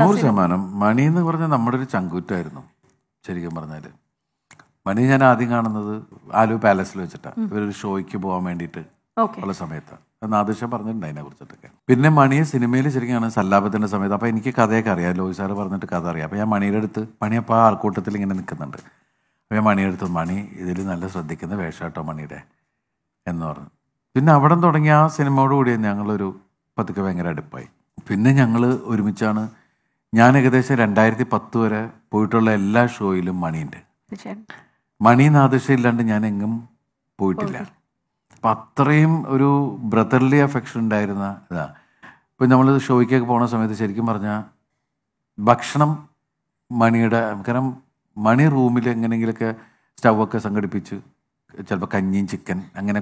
നൂറ് ശതമാനം മണി എന്ന് പറഞ്ഞ നമ്മുടെ ഒരു ചങ്കൂറ്റായിരുന്നു ശരിക്കും പറഞ്ഞാൽ മണി ഞാൻ ആദ്യം കാണുന്നത് ആലു പാലസിൽ വെച്ചിട്ടാണ് ഇവരൊരു ഷോയ്ക്ക് പോകാൻ വേണ്ടിയിട്ട് ഉള്ള സമയത്താണ് നാദിഷ പറഞ്ഞിട്ടുണ്ട് അതിനെ കുറിച്ചിട്ടൊക്കെ പിന്നെ മണിയെ സിനിമയിൽ ശരിക്കും ആണ് സല്ലാപത്തിന്റെ സമയത്ത് അപ്പോൾ എനിക്ക് കഥയൊക്കെ അറിയാം ലോയി സാറ് പറഞ്ഞിട്ട് കഥ അറിയാം അപ്പോൾ ഞാൻ മണിയുടെ അടുത്ത് മണി അപ്പൊ ആ ആൾക്കൂട്ടത്തിൽ ഇങ്ങനെ നിൽക്കുന്നുണ്ട് അപ്പോൾ ഞാൻ മണിയുടെ അടുത്ത് മണി ഇതിൽ നല്ല ശ്രദ്ധിക്കുന്ന വേഷാട്ടോ മണിയുടെ എന്ന് പറഞ്ഞു പിന്നെ അവിടെ തുടങ്ങിയ ആ സിനിമയോടുകൂടി ഞങ്ങളൊരു പതുക്കെ ഭയങ്കര അടുപ്പായി പിന്നെ ഞങ്ങൾ ഒരുമിച്ചാണ് ഞാൻ ഏകദേശം രണ്ടായിരത്തി പത്ത് വരെ പോയിട്ടുള്ള എല്ലാ ഷോയിലും മണിയുണ്ട് മണി ഇല്ലാണ്ട് ഞാൻ എങ്ങും പോയിട്ടില്ല അപ്പം അത്രയും ഒരു ബ്രദർലി അഫെക്ഷൻ ഉണ്ടായിരുന്ന ഇതാ ഇപ്പം നമ്മൾ ഷോയ്ക്കൊക്കെ പോണ സമയത്ത് ശരിക്കും പറഞ്ഞാൽ ഭക്ഷണം മണിയുടെ കാരണം മണി റൂമിൽ എങ്ങനെയെങ്കിലൊക്കെ സ്റ്റൗവൊക്കെ സംഘടിപ്പിച്ച് ചിലപ്പോൾ കഞ്ഞിയും ചിക്കൻ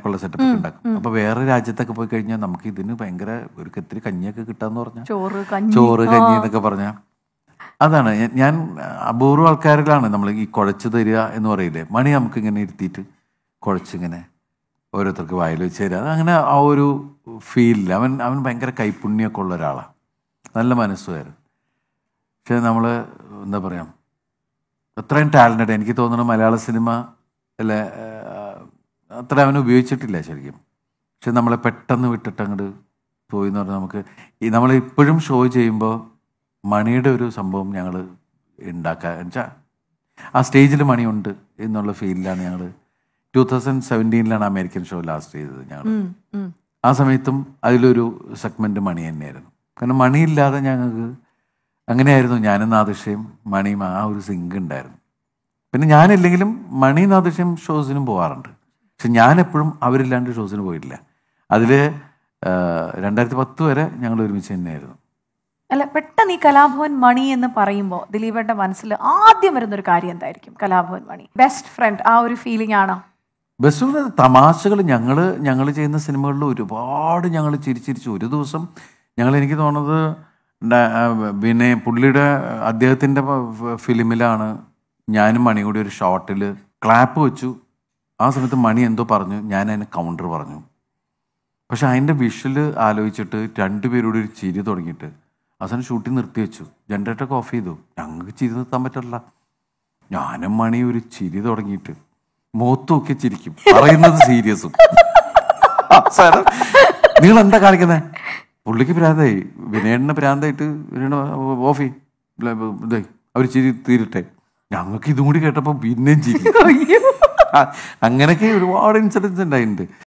ഉള്ള സെറ്റപ്പ് ഉണ്ടാക്കും അപ്പോൾ വേറെ രാജ്യത്തൊക്കെ പോയി കഴിഞ്ഞാൽ നമുക്ക് ഇതിന് ഭയങ്കര ഒരു കത്തിരി കഞ്ഞിയൊക്കെ കിട്ടാന്ന് പറഞ്ഞാൽ ചോറ് കഞ്ഞി എന്നൊക്കെ പറഞ്ഞാൽ അതാണ് ഞാൻ അപൂർവ ആൾക്കാരിലാണ് നമ്മൾ ഈ കുഴച്ച് തരിക എന്ന് പറയില്ലേ മണി ഇങ്ങനെ ഇരുത്തിയിട്ട് കുഴച്ചിങ്ങനെ ഓരോരുത്തർക്ക് വായിൽ വെച്ച് തരിക അങ്ങനെ ആ ഒരു ഫീലിൽ അവൻ അവൻ ഭയങ്കര കൈപ്പുണ്യമൊക്കെ ഉള്ള ഒരാളാണ് നല്ല മനസ്സുകാരൻ പക്ഷെ നമ്മൾ എന്താ പറയുക അത്രയും ടാലൻറ്റഡ് എനിക്ക് തോന്നുന്നു മലയാള സിനിമ അല്ല അത്ര അവൻ ഉപയോഗിച്ചിട്ടില്ല ശരിക്കും പക്ഷെ നമ്മളെ പെട്ടെന്ന് വിട്ടിട്ട് അങ്ങോട്ട് പോയി എന്ന് പറഞ്ഞാൽ നമുക്ക് ഈ നമ്മളിപ്പോഴും ഷോ ചെയ്യുമ്പോൾ മണിയുടെ ഒരു സംഭവം ഞങ്ങൾ ഉണ്ടാക്കുക വെച്ചാൽ ആ സ്റ്റേജിൽ മണിയുണ്ട് എന്നുള്ള ഫീലിലാണ് ഞങ്ങൾ ടൂ തൗസൻഡ് സെവൻറ്റീനിലാണ് അമേരിക്കൻ ഷോ ലാസ്റ്റ് ചെയ്തത് ഞങ്ങൾ ആ സമയത്തും അതിലൊരു സെഗ്മെൻറ്റ് മണി തന്നെയായിരുന്നു കാരണം മണിയില്ലാതെ ഞങ്ങൾക്ക് അങ്ങനെയായിരുന്നു ഞാനും നാദിഷയും മണിയും ആ ഒരു സിങ്ക് ഉണ്ടായിരുന്നു പിന്നെ ഞാനില്ലെങ്കിലും മണി നാദിഷയും ഷോസിനും പോകാറുണ്ട് പക്ഷെ ഞാനെപ്പോഴും അവരില്ലാണ്ട് ഷോസിന് പോയിട്ടില്ല അതിൽ രണ്ടായിരത്തി പത്ത് വരെ ഞങ്ങൾ ഒരുമിച്ച് തന്നെയായിരുന്നു അല്ല പെട്ടെന്ന് ഈ കലാഭവൻ മണി എന്ന് പറയുമ്പോൾ ദിലീപേട്ട മനസ്സിൽ ആദ്യം വരുന്ന ഒരു കാര്യം എന്തായിരിക്കും കലാഭവൻ മണി ബെസ്റ്റ് ഫ്രണ്ട് ആ ഒരു ഫീലിംഗ് ആണോ ബസ്സുവിന് തമാശകൾ ഞങ്ങൾ ഞങ്ങൾ ചെയ്യുന്ന സിനിമകളിൽ ഒരുപാട് ഞങ്ങൾ ചിരിച്ചിരിച്ച് ഒരു ദിവസം ഞങ്ങൾ എനിക്ക് തോന്നുന്നത് പിന്നെ പുള്ളിയുടെ അദ്ദേഹത്തിൻ്റെ ഫിലിമിലാണ് ഞാനും മണി കൂടി ഒരു ഷോട്ടിൽ ക്ലാപ്പ് വെച്ചു ആ സമയത്ത് മണി എന്തോ പറഞ്ഞു ഞാൻ അതിന് കൗണ്ടർ പറഞ്ഞു പക്ഷെ അതിൻ്റെ വിഷല് ആലോചിച്ചിട്ട് രണ്ടുപേരോട് ഒരു ചിരി തുടങ്ങിയിട്ട് അവസാനം ഷൂട്ടിംഗ് നിർത്തി വെച്ചു ജനറേറ്ററൊക്കെ ഓഫ് ചെയ്തു ഞങ്ങൾക്ക് ചിരി നിർത്താൻ പറ്റില്ല ഞാനും മണി ഒരു ചിരി തുടങ്ങിയിട്ട് മുഖത്തൊക്കെ ചിരിക്കും പറയുന്നത് സീരിയസും അവസാനം നിങ്ങൾ എന്താ കാണിക്കുന്നത് പുള്ളിക്ക് പ്രാന്തായി വിനയണ്ണ പ്രാന്തായിട്ട് വിനയണ്ണ ഓഫ് ഇതായി അവർ ചിരി തീരട്ടെ ഞങ്ങൾക്ക് ഇതും കൂടി കേട്ടപ്പോൾ പിന്നെയും ചിരി അങ്ങനെയൊക്കെ ഒരുപാട് ഇൻസിഡൻസ് ഉണ്ടായിട്ടുണ്ട്